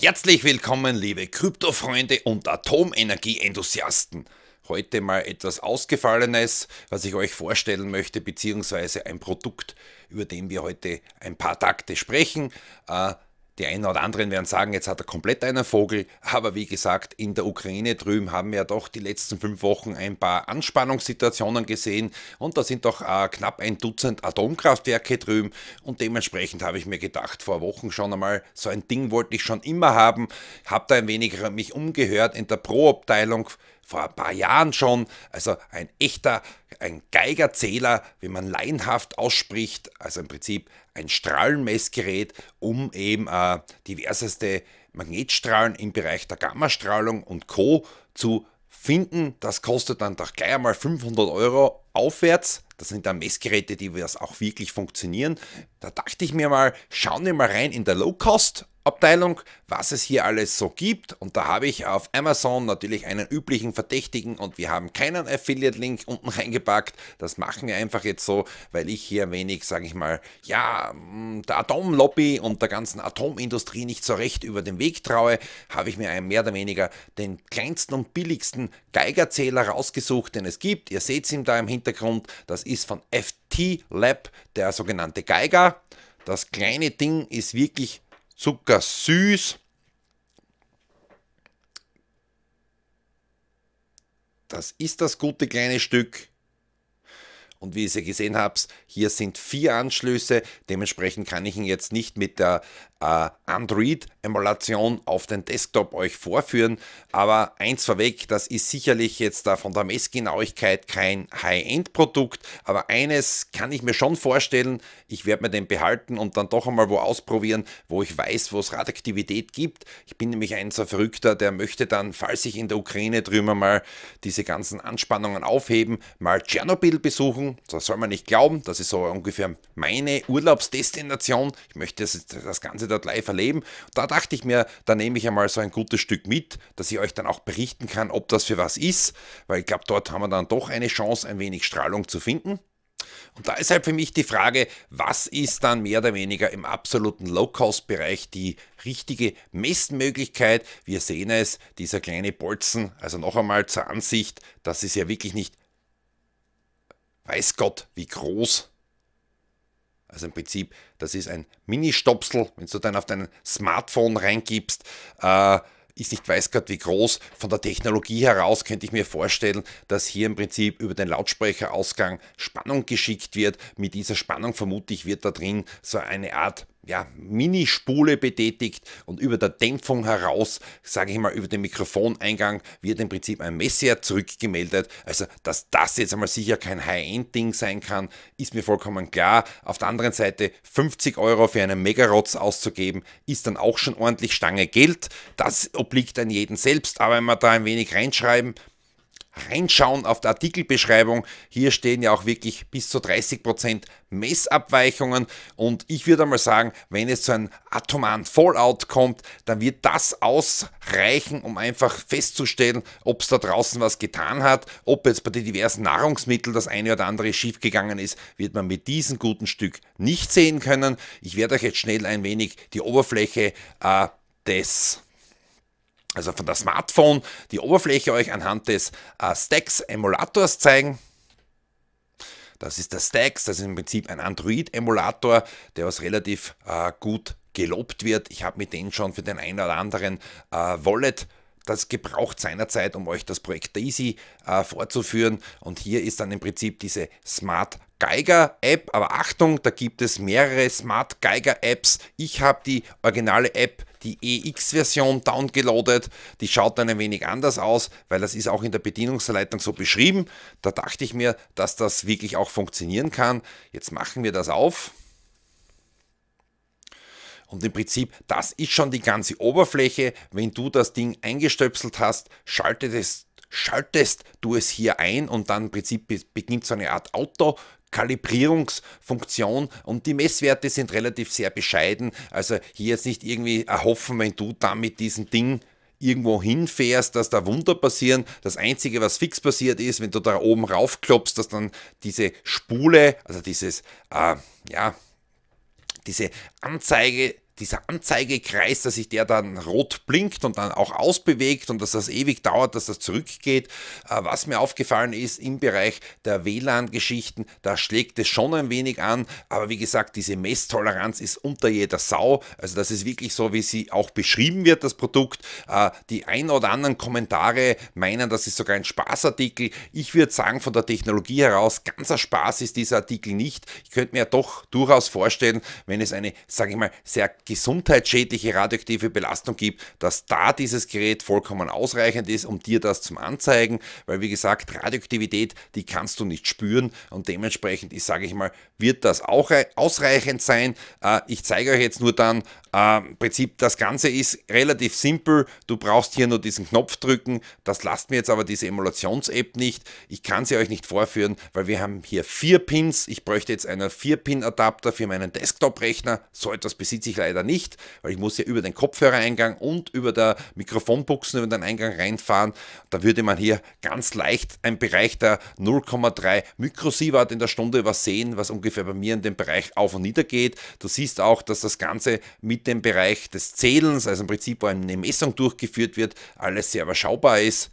Herzlich willkommen, liebe Kryptofreunde und Atomenergie-Enthusiasten. Heute mal etwas Ausgefallenes, was ich euch vorstellen möchte, beziehungsweise ein Produkt, über den wir heute ein paar Takte sprechen. Äh, die einen oder anderen werden sagen, jetzt hat er komplett einen Vogel, aber wie gesagt, in der Ukraine drüben haben wir ja doch die letzten fünf Wochen ein paar Anspannungssituationen gesehen und da sind doch äh, knapp ein Dutzend Atomkraftwerke drüben und dementsprechend habe ich mir gedacht, vor Wochen schon einmal, so ein Ding wollte ich schon immer haben, habe da ein wenig mich umgehört in der Pro-Abteilung vor ein paar Jahren schon, also ein echter ein Geigerzähler, wie man leinhaft ausspricht, also im Prinzip ein Strahlenmessgerät, um eben äh, diverseste Magnetstrahlen im Bereich der Gammastrahlung und Co. zu finden. Das kostet dann doch gleich einmal 500 Euro aufwärts. Das sind dann Messgeräte, die das auch wirklich funktionieren. Da dachte ich mir mal, schauen wir mal rein in der Low Cost Abteilung, was es hier alles so gibt. Und da habe ich auf Amazon natürlich einen üblichen Verdächtigen und wir haben keinen Affiliate-Link unten reingepackt. Das machen wir einfach jetzt so, weil ich hier wenig, sage ich mal, ja, mm, der Atomlobby und der ganzen Atomindustrie nicht so recht über den Weg traue, habe ich mir einen mehr oder weniger den kleinsten und billigsten Geigerzähler rausgesucht, den es gibt. Ihr seht es ihm da im Hintergrund. Das ist von FT Lab, der sogenannte Geiger. Das kleine Ding ist wirklich zuckersüß. Das ist das gute kleine Stück. Und wie ihr gesehen habt, hier sind vier Anschlüsse. Dementsprechend kann ich ihn jetzt nicht mit der äh, Android-Emulation auf den Desktop euch vorführen. Aber eins vorweg, das ist sicherlich jetzt da von der Messgenauigkeit kein High-End-Produkt. Aber eines kann ich mir schon vorstellen, ich werde mir den behalten und dann doch einmal wo ausprobieren, wo ich weiß, wo es Radioaktivität gibt. Ich bin nämlich ein so Verrückter, der möchte dann, falls ich in der Ukraine drüben mal diese ganzen Anspannungen aufheben, mal Tschernobyl besuchen sagen, das soll man nicht glauben, das ist so ungefähr meine Urlaubsdestination, ich möchte das, das Ganze dort live erleben. da dachte ich mir, da nehme ich einmal so ein gutes Stück mit, dass ich euch dann auch berichten kann, ob das für was ist, weil ich glaube, dort haben wir dann doch eine Chance, ein wenig Strahlung zu finden. Und da ist halt für mich die Frage, was ist dann mehr oder weniger im absoluten Low-Cost-Bereich die richtige Messmöglichkeit? Wir sehen es, dieser kleine Bolzen, also noch einmal zur Ansicht, das ist ja wirklich nicht weiß Gott, wie groß. Also im Prinzip, das ist ein Mini-Stopsel, wenn du dann auf dein Smartphone reingibst, äh, ist nicht weiß Gott wie groß. Von der Technologie heraus könnte ich mir vorstellen, dass hier im Prinzip über den Lautsprecherausgang Spannung geschickt wird. Mit dieser Spannung vermutlich wird da drin so eine Art ja, Minispule betätigt und über der Dämpfung heraus, sage ich mal, über den Mikrofoneingang wird im Prinzip ein Messier zurückgemeldet. Also, dass das jetzt einmal sicher kein High-End-Ding sein kann, ist mir vollkommen klar. Auf der anderen Seite, 50 Euro für einen Megarotz auszugeben, ist dann auch schon ordentlich Stange Geld. Das obliegt an jeden selbst, aber wenn wir da ein wenig reinschreiben, reinschauen auf der Artikelbeschreibung. Hier stehen ja auch wirklich bis zu 30% Prozent Messabweichungen und ich würde einmal sagen, wenn es zu einem atomaren Fallout kommt, dann wird das ausreichen, um einfach festzustellen, ob es da draußen was getan hat, ob jetzt bei den diversen Nahrungsmitteln das eine oder andere schiefgegangen ist, wird man mit diesem guten Stück nicht sehen können. Ich werde euch jetzt schnell ein wenig die Oberfläche äh, des also von der Smartphone, die Oberfläche euch anhand des äh, Stacks Emulators zeigen. Das ist der Stacks, das ist im Prinzip ein Android-Emulator, der was relativ äh, gut gelobt wird. Ich habe mit denen schon für den einen oder anderen äh, Wallet das gebraucht seinerzeit, um euch das Projekt Daisy äh, vorzuführen. Und hier ist dann im Prinzip diese Smart Geiger App. Aber Achtung, da gibt es mehrere Smart Geiger Apps. Ich habe die originale App die EX-Version downgeloadet. Die schaut dann ein wenig anders aus, weil das ist auch in der Bedienungsleitung so beschrieben. Da dachte ich mir, dass das wirklich auch funktionieren kann. Jetzt machen wir das auf. Und im Prinzip, das ist schon die ganze Oberfläche. Wenn du das Ding eingestöpselt hast, schaltet es schaltest du es hier ein und dann im Prinzip beginnt so eine Art Auto, Kalibrierungsfunktion und die Messwerte sind relativ sehr bescheiden. Also hier jetzt nicht irgendwie erhoffen, wenn du da mit diesem Ding irgendwo hinfährst, dass da Wunder passieren. Das Einzige, was fix passiert ist, wenn du da oben raufklopfst, dass dann diese Spule, also dieses, äh, ja, diese Anzeige dieser Anzeigekreis, dass sich der dann rot blinkt und dann auch ausbewegt und dass das ewig dauert, dass das zurückgeht. Äh, was mir aufgefallen ist im Bereich der WLAN-Geschichten, da schlägt es schon ein wenig an, aber wie gesagt, diese Messtoleranz ist unter jeder Sau. Also das ist wirklich so, wie sie auch beschrieben wird, das Produkt. Äh, die ein oder anderen Kommentare meinen, das ist sogar ein Spaßartikel. Ich würde sagen, von der Technologie heraus, ganzer Spaß ist dieser Artikel nicht. Ich könnte mir doch durchaus vorstellen, wenn es eine, sage ich mal, sehr gesundheitsschädliche radioaktive Belastung gibt, dass da dieses Gerät vollkommen ausreichend ist, um dir das zum Anzeigen, weil wie gesagt, Radioaktivität, die kannst du nicht spüren und dementsprechend, ich sage ich mal, wird das auch ausreichend sein. Äh, ich zeige euch jetzt nur dann, äh, im Prinzip das Ganze ist relativ simpel, du brauchst hier nur diesen Knopf drücken, das lasst mir jetzt aber diese Emulations-App nicht, ich kann sie euch nicht vorführen, weil wir haben hier vier Pins, ich bräuchte jetzt einen 4-Pin-Adapter für meinen Desktop-Rechner, so etwas besitze ich leider leider nicht, weil ich muss ja über den Kopfhörereingang und über der Mikrofonbuchsen über den Eingang reinfahren. Da würde man hier ganz leicht einen Bereich der 0,3 Mikrosievert in der Stunde sehen, was ungefähr bei mir in dem Bereich auf und nieder geht. Du siehst auch, dass das Ganze mit dem Bereich des Zählens, also im Prinzip, wo eine Messung durchgeführt wird, alles sehr überschaubar ist.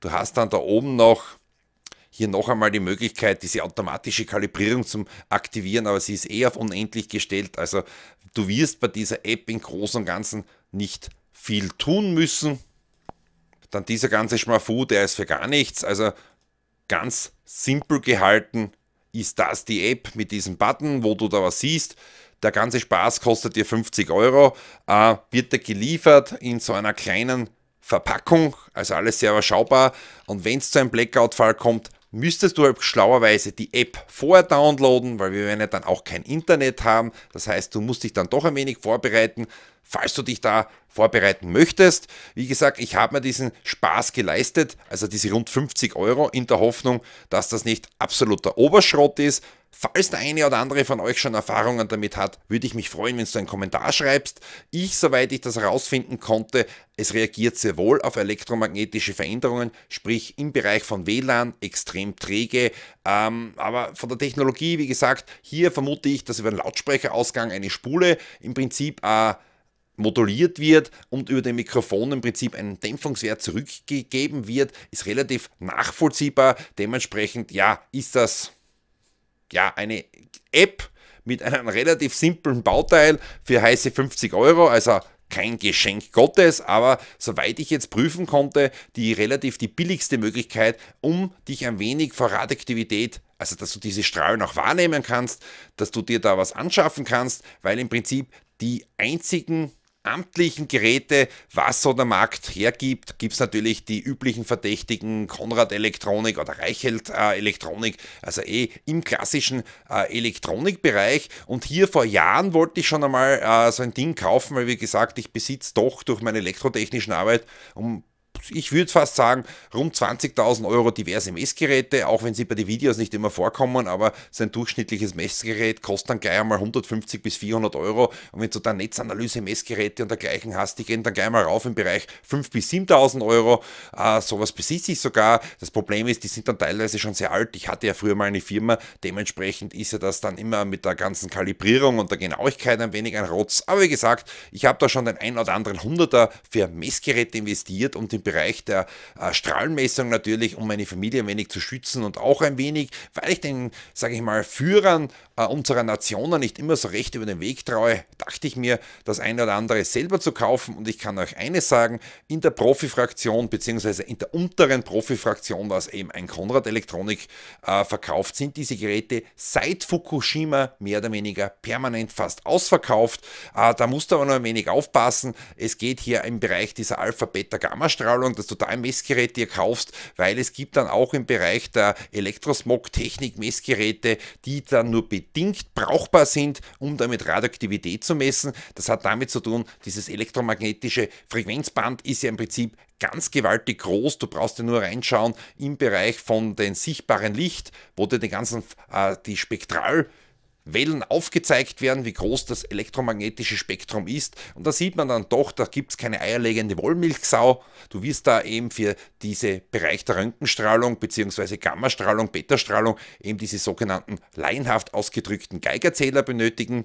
Du hast dann da oben noch hier noch einmal die Möglichkeit, diese automatische Kalibrierung zu Aktivieren, aber sie ist eh auf unendlich gestellt. Also du wirst bei dieser App im Großen und Ganzen nicht viel tun müssen. Dann dieser ganze Schmafu, der ist für gar nichts. Also ganz simpel gehalten ist das die App mit diesem Button, wo du da was siehst. Der ganze Spaß kostet dir 50 Euro, äh, wird dir geliefert in so einer kleinen Verpackung, also alles sehr überschaubar. Und wenn es zu einem Blackout-Fall kommt, müsstest du halt schlauerweise die App vorher downloaden, weil wir werden ja dann auch kein Internet haben. Das heißt, du musst dich dann doch ein wenig vorbereiten falls du dich da vorbereiten möchtest. Wie gesagt, ich habe mir diesen Spaß geleistet, also diese rund 50 Euro in der Hoffnung, dass das nicht absoluter Oberschrott ist. Falls der eine oder andere von euch schon Erfahrungen damit hat, würde ich mich freuen, wenn du einen Kommentar schreibst. Ich, soweit ich das herausfinden konnte, es reagiert sehr wohl auf elektromagnetische Veränderungen, sprich im Bereich von WLAN extrem träge. Ähm, aber von der Technologie, wie gesagt, hier vermute ich, dass über den Lautsprecherausgang eine Spule im Prinzip äh, moduliert wird und über den Mikrofon im Prinzip einen Dämpfungswert zurückgegeben wird, ist relativ nachvollziehbar. Dementsprechend, ja, ist das ja eine App mit einem relativ simplen Bauteil für heiße 50 Euro, also kein Geschenk Gottes, aber soweit ich jetzt prüfen konnte, die relativ die billigste Möglichkeit, um dich ein wenig vor Radioaktivität also dass du diese Strahlen auch wahrnehmen kannst, dass du dir da was anschaffen kannst, weil im Prinzip die einzigen amtlichen Geräte, was so der Markt hergibt, gibt es natürlich die üblichen Verdächtigen, Konrad Elektronik oder Reichelt äh, Elektronik, also eh im klassischen äh, Elektronikbereich. Und hier vor Jahren wollte ich schon einmal äh, so ein Ding kaufen, weil wie gesagt, ich besitze doch durch meine elektrotechnischen Arbeit um ich würde fast sagen, rund 20.000 Euro diverse Messgeräte, auch wenn sie bei den Videos nicht immer vorkommen, aber sein durchschnittliches Messgerät kostet dann gleich einmal 150 bis 400 Euro und wenn du dann Netzanalyse, Messgeräte und dergleichen hast, die gehen dann gleich mal rauf im Bereich 5.000 bis 7.000 Euro, äh, sowas besitze ich sogar. Das Problem ist, die sind dann teilweise schon sehr alt. Ich hatte ja früher mal eine Firma, dementsprechend ist ja das dann immer mit der ganzen Kalibrierung und der Genauigkeit ein wenig ein Rotz. Aber wie gesagt, ich habe da schon den ein oder anderen Hunderter für Messgeräte investiert, und den Bereich der äh, Strahlmessung natürlich, um meine Familie ein wenig zu schützen und auch ein wenig, weil ich den, sage ich mal, Führern äh, unserer Nationen nicht immer so recht über den Weg traue, dachte ich mir, das eine oder andere selber zu kaufen. Und ich kann euch eines sagen, in der Profifraktion fraktion bzw. in der unteren Profifraktion, was eben ein Konrad Elektronik äh, verkauft, sind diese Geräte seit Fukushima mehr oder weniger permanent fast ausverkauft. Äh, da musst du aber noch ein wenig aufpassen. Es geht hier im Bereich dieser Alpha-Beta-Gamma-Strahlung Strahlung, das Total-Messgerät dir kaufst, weil es gibt dann auch im Bereich der Elektrosmog-Technik Messgeräte, die dann nur bedingt brauchbar sind, um damit Radioaktivität zu messen. Das hat damit zu tun, dieses elektromagnetische Frequenzband ist ja im Prinzip ganz gewaltig groß. Du brauchst dir nur reinschauen im Bereich von dem sichtbaren Licht, wo du den ganzen, äh, die Spektral- Wellen aufgezeigt werden, wie groß das elektromagnetische Spektrum ist. Und da sieht man dann doch, da gibt es keine eierlegende Wollmilchsau. Du wirst da eben für diese Bereich der Röntgenstrahlung bzw. Gammastrahlung, Betastrahlung eben diese sogenannten laienhaft ausgedrückten Geigerzähler benötigen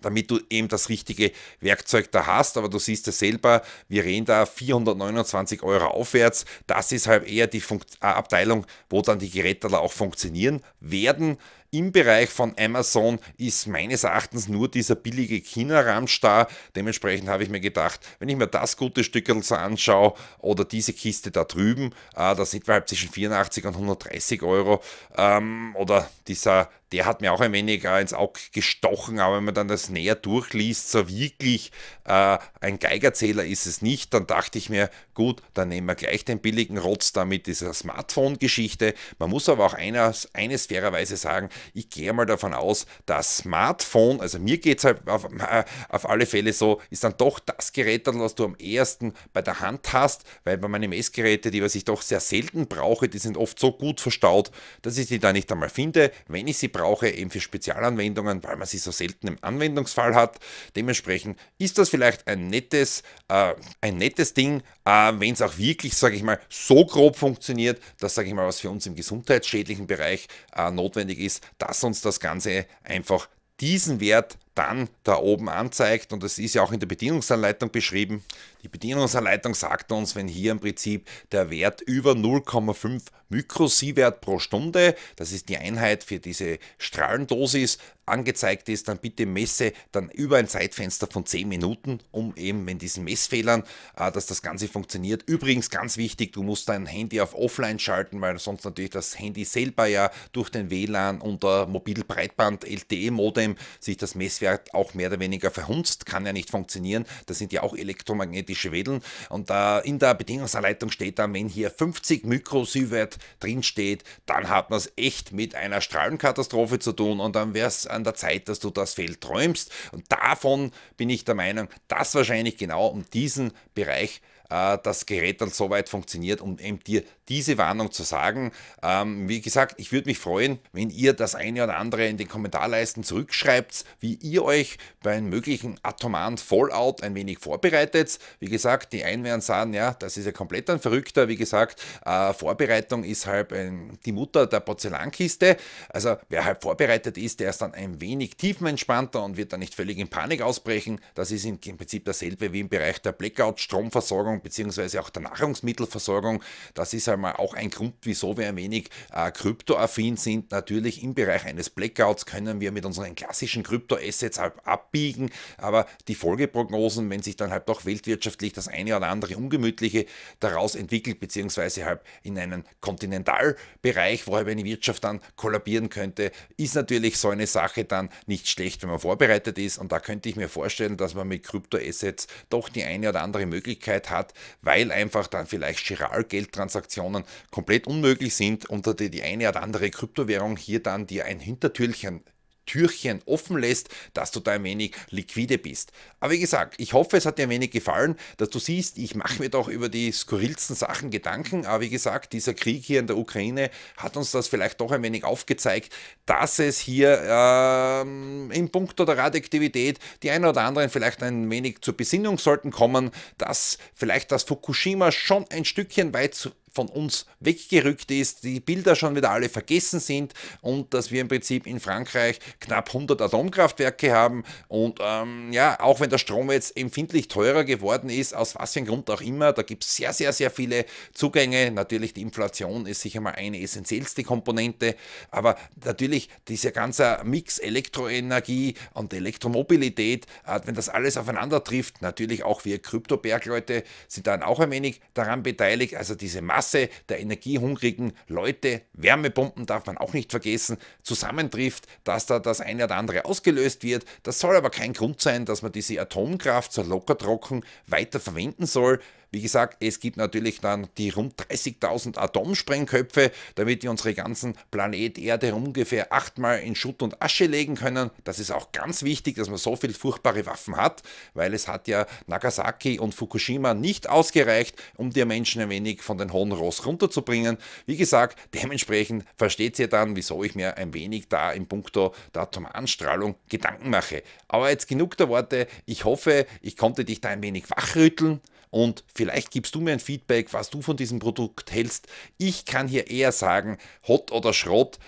damit du eben das richtige Werkzeug da hast. Aber du siehst es selber, wir reden da 429 Euro aufwärts. Das ist halt eher die Funkt äh, Abteilung, wo dann die Geräte da auch funktionieren werden. Im Bereich von Amazon ist meines Erachtens nur dieser billige China-Ramsch da. Dementsprechend habe ich mir gedacht, wenn ich mir das gute Stückel so anschaue oder diese Kiste da drüben, äh, da sind wir halt zwischen 84 und 130 Euro. Ähm, oder dieser der hat mir auch ein wenig äh, ins Auge gestochen, aber wenn man dann das näher durchliest, so wirklich äh, ein Geigerzähler ist es nicht, dann dachte ich mir, gut, dann nehmen wir gleich den billigen Rotz da mit dieser Smartphone-Geschichte. Man muss aber auch eines, eines fairerweise sagen, ich gehe mal davon aus, dass Smartphone, also mir geht es halt auf, äh, auf, alle Fälle so, ist dann doch das Gerät, was du am ersten bei der Hand hast, weil bei meinen Messgeräten, die was ich doch sehr selten brauche, die sind oft so gut verstaut, dass ich die da nicht einmal finde. Wenn ich sie brauche, brauche, eben für Spezialanwendungen, weil man sie so selten im Anwendungsfall hat. Dementsprechend ist das vielleicht ein nettes, äh, ein nettes Ding, äh, wenn es auch wirklich, sage ich mal, so grob funktioniert, dass, sage ich mal, was für uns im gesundheitsschädlichen Bereich äh, notwendig ist, dass uns das Ganze einfach diesen Wert dann da oben anzeigt, und das ist ja auch in der Bedienungsanleitung beschrieben, die Bedienungsanleitung sagt uns, wenn hier im Prinzip der Wert über 0,5 Mikrosievert pro Stunde, das ist die Einheit für diese Strahlendosis, angezeigt ist, dann bitte messe dann über ein Zeitfenster von 10 Minuten, um eben wenn diesen Messfehlern, äh, dass das Ganze funktioniert. Übrigens ganz wichtig, du musst dein Handy auf Offline schalten, weil sonst natürlich das Handy selber ja durch den WLAN unter Mobilbreitband LTE-Modem sich das Messwert ja auch mehr oder weniger verhunzt, kann ja nicht funktionieren. Das sind ja auch elektromagnetische Wedeln. Und da in der Bedingungsanleitung steht dann, wenn hier 50 Mikrosievert drin steht, dann hat man es echt mit einer Strahlenkatastrophe zu tun und dann wäre es an der Zeit, dass du das Feld träumst. Und davon bin ich der Meinung, dass wahrscheinlich genau um diesen Bereich äh, das Gerät dann so weit funktioniert, um eben dir diese Warnung zu sagen. Ähm, wie gesagt, ich würde mich freuen, wenn ihr das eine oder andere in den Kommentarleisten zurückschreibt, wie ihr euch beim möglichen atomaren Fallout ein wenig vorbereitet. Wie gesagt, die einen werden sagen, ja, das ist ja komplett ein Verrückter. Wie gesagt, äh, Vorbereitung ist halt ein, die Mutter der Porzellankiste. Also wer halt vorbereitet ist, der ist dann ein wenig tiefenentspannter und wird dann nicht völlig in Panik ausbrechen. Das ist im Prinzip dasselbe wie im Bereich der Blackout, Stromversorgung bzw. auch der Nahrungsmittelversorgung. Das ist halt einmal auch ein Grund, wieso wir ein wenig äh, kryptoaffin sind. Natürlich im Bereich eines Blackouts können wir mit unseren klassischen Kryptoassets halt abbiegen, aber die Folgeprognosen, wenn sich dann halt doch weltwirtschaftlich das eine oder andere Ungemütliche daraus entwickelt, beziehungsweise halt in einen Kontinentalbereich, wo halt eine Wirtschaft dann kollabieren könnte, ist natürlich so eine Sache dann nicht schlecht, wenn man vorbereitet ist. Und da könnte ich mir vorstellen, dass man mit Kryptoassets doch die eine oder andere Möglichkeit hat, weil einfach dann vielleicht Giralgeldtransaktionen Transaktionen komplett unmöglich sind und die eine oder andere Kryptowährung hier dann dir ein Hintertürchen Türchen offen lässt, dass du da ein wenig liquide bist. Aber wie gesagt, ich hoffe, es hat dir ein wenig gefallen, dass du siehst, ich mache mir doch über die skurrilsten Sachen Gedanken, aber wie gesagt, dieser Krieg hier in der Ukraine hat uns das vielleicht doch ein wenig aufgezeigt, dass es hier ähm, in puncto der Radioaktivität die einen oder anderen vielleicht ein wenig zur Besinnung sollten kommen, dass vielleicht das Fukushima schon ein Stückchen weit von uns weggerückt ist, die Bilder schon wieder alle vergessen sind und dass wir im Prinzip in Frankreich knapp 100 Atomkraftwerke haben und ähm, ja, auch wenn der Strom jetzt empfindlich teurer geworden ist, aus was für einem Grund auch immer, da gibt es sehr, sehr, sehr viele Zugänge. Natürlich die Inflation ist sicher mal eine essentiellste Komponente, aber natürlich dieser ganze Mix Elektroenergie und Elektromobilität, äh, wenn das alles aufeinander trifft, natürlich auch wir Kryptobergleute sind dann auch ein wenig daran beteiligt, also diese Masse Masse der energiehungrigen Leute, Wärmepumpen darf man auch nicht vergessen, zusammentrifft, dass da das eine oder andere ausgelöst wird. Das soll aber kein Grund sein, dass man diese Atomkraft so locker trocken weiter verwenden soll. Wie gesagt, es gibt natürlich dann die rund 30.000 Atomsprengköpfe, damit wir unsere ganzen Planet Erde ungefähr achtmal in Schutt und Asche legen können. Das ist auch ganz wichtig, dass man so viele furchtbare Waffen hat, weil es hat ja Nagasaki und Fukushima nicht ausgereicht, um die Menschen ein wenig von den hohen Ross runterzubringen. Wie gesagt, dementsprechend versteht ihr dann, wieso ich mir ein wenig da im Punkto der Atomanstrahlung Gedanken mache. Aber jetzt genug der Worte. Ich hoffe, ich konnte dich da ein wenig wachrütteln und vielleicht gibst du mir ein Feedback, was du von diesem Produkt hältst. Ich kann hier eher sagen, Hot oder Schrott,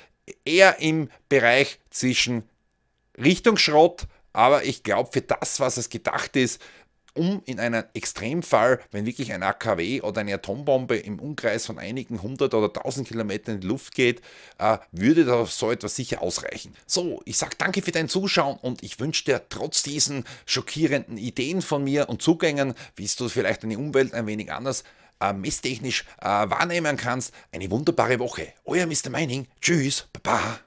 eher im Bereich zwischen Richtung Schrott, aber ich glaube, für das, was es gedacht ist, um in einem Extremfall, wenn wirklich ein AKW oder eine Atombombe im Umkreis von einigen hundert oder tausend Kilometern in die Luft geht, äh, würde da so etwas sicher ausreichen. So, ich sage danke für dein Zuschauen und ich wünsche dir trotz diesen schockierenden Ideen von mir und Zugängen, wie du vielleicht deine Umwelt ein wenig anders äh, messtechnisch äh, wahrnehmen kannst, eine wunderbare Woche. Euer Mr. Meining. Tschüss. Baba.